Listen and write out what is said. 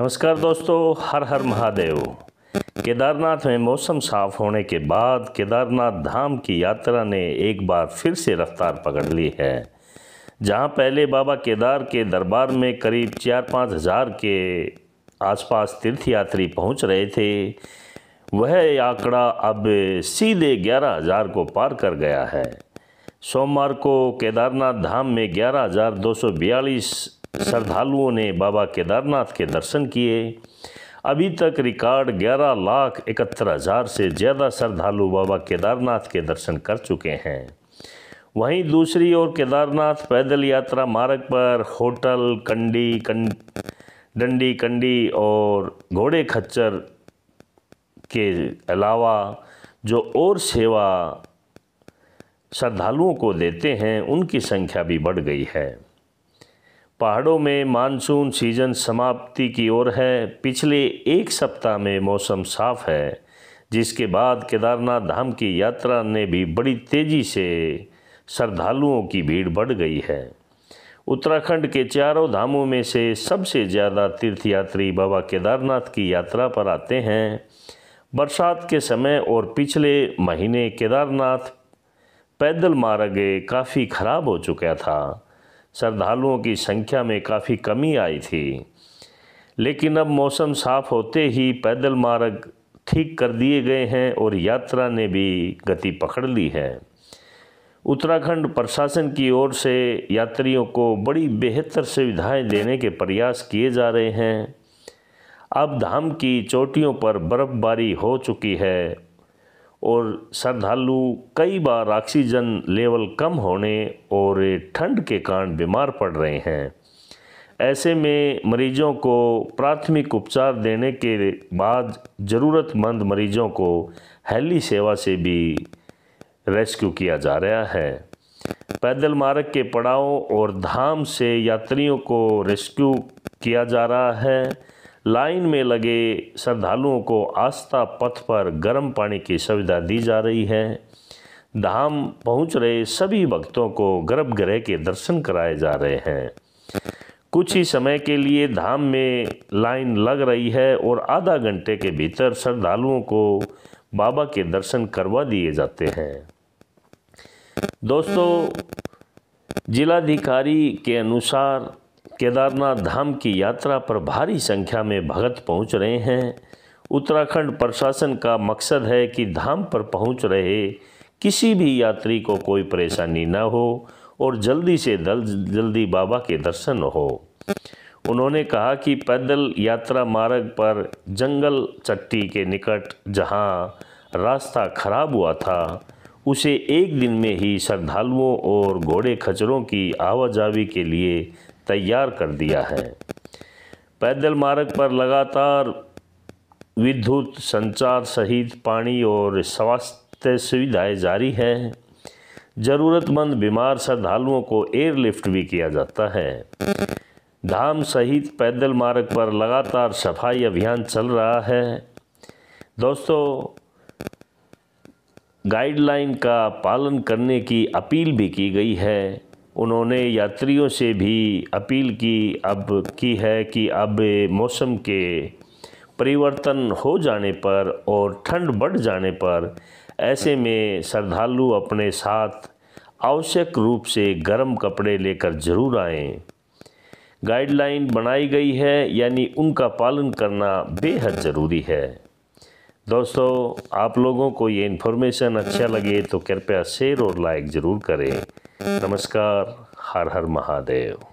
नमस्कार दोस्तों हर हर महादेव केदारनाथ में मौसम साफ होने के बाद केदारनाथ धाम की यात्रा ने एक बार फिर से रफ्तार पकड़ ली है जहां पहले बाबा केदार के दरबार में करीब चार पाँच हज़ार के आसपास तीर्थयात्री पहुंच रहे थे वह आंकड़ा अब सीधे ग्यारह हज़ार को पार कर गया है सोमवार को केदारनाथ धाम में ग्यारह हज़ार दो सौ बयालीस श्रद्धालुओं ने बाबा केदारनाथ के दर्शन किए अभी तक रिकॉर्ड ग्यारह लाख इकहत्तर हज़ार से ज़्यादा श्रद्धालु बाबा केदारनाथ के दर्शन कर चुके हैं वहीं दूसरी ओर केदारनाथ पैदल यात्रा मार्ग पर होटल कंडी कंड डंडी कंडी और घोड़े खच्चर के अलावा जो और सेवा श्रद्धालुओं को देते हैं उनकी संख्या भी बढ़ गई है पहाड़ों में मानसून सीजन समाप्ति की ओर है पिछले एक सप्ताह में मौसम साफ है जिसके बाद केदारनाथ धाम की यात्रा ने भी बड़ी तेज़ी से श्रद्धालुओं की भीड़ बढ़ गई है उत्तराखंड के चारों धामों में से सबसे ज़्यादा तीर्थयात्री बाबा केदारनाथ की यात्रा पर आते हैं बरसात के समय और पिछले महीने केदारनाथ पैदल मार्ग काफ़ी ख़राब हो चुका था श्रद्धालुओं की संख्या में काफ़ी कमी आई थी लेकिन अब मौसम साफ होते ही पैदल मार्ग ठीक कर दिए गए हैं और यात्रा ने भी गति पकड़ ली है उत्तराखंड प्रशासन की ओर से यात्रियों को बड़ी बेहतर सुविधाएं देने के प्रयास किए जा रहे हैं अब धाम की चोटियों पर बर्फ़बारी हो चुकी है और श्रद्धालु कई बार ऑक्सीजन लेवल कम होने और ठंड के कारण बीमार पड़ रहे हैं ऐसे में मरीजों को प्राथमिक उपचार देने के बाद ज़रूरतमंद मरीजों को हेली सेवा से भी रेस्क्यू किया जा रहा है पैदल मार्ग के पड़ाव और धाम से यात्रियों को रेस्क्यू किया जा रहा है लाइन में लगे श्रद्धालुओं को आस्था पथ पर गर्म पानी की सुविधा दी जा रही है धाम पहुंच रहे सभी भक्तों को गर्भगृह के दर्शन कराए जा रहे हैं कुछ ही समय के लिए धाम में लाइन लग रही है और आधा घंटे के भीतर श्रद्धालुओं को बाबा के दर्शन करवा दिए जाते हैं दोस्तों जिलाधिकारी के अनुसार केदारनाथ धाम की यात्रा पर भारी संख्या में भगत पहुंच रहे हैं उत्तराखंड प्रशासन का मकसद है कि धाम पर पहुंच रहे किसी भी यात्री को कोई परेशानी न हो और जल्दी से दल, जल्दी बाबा के दर्शन हो उन्होंने कहा कि पैदल यात्रा मार्ग पर जंगल चट्टी के निकट जहां रास्ता खराब हुआ था उसे एक दिन में ही श्रद्धालुओं और घोड़े खचरों की आवाजावी के लिए तैयार कर दिया है पैदल मार्ग पर लगातार विद्युत संचार सहित पानी और स्वास्थ्य सुविधाएं जारी हैं ज़रूरतमंद बीमार श्रद्धालुओं को एयरलिफ्ट भी किया जाता है धाम सहित पैदल मार्ग पर लगातार सफाई अभियान चल रहा है दोस्तों गाइडलाइन का पालन करने की अपील भी की गई है उन्होंने यात्रियों से भी अपील की अब की है कि अब मौसम के परिवर्तन हो जाने पर और ठंड बढ़ जाने पर ऐसे में श्रद्धालु अपने साथ आवश्यक रूप से गर्म कपड़े लेकर ज़रूर आएँ गाइडलाइन बनाई गई है यानी उनका पालन करना बेहद ज़रूरी है दोस्तों आप लोगों को ये इन्फॉर्मेशन अच्छा लगे तो कृपया शेयर और लाइक ज़रूर करें नमस्कार हर हर महादेव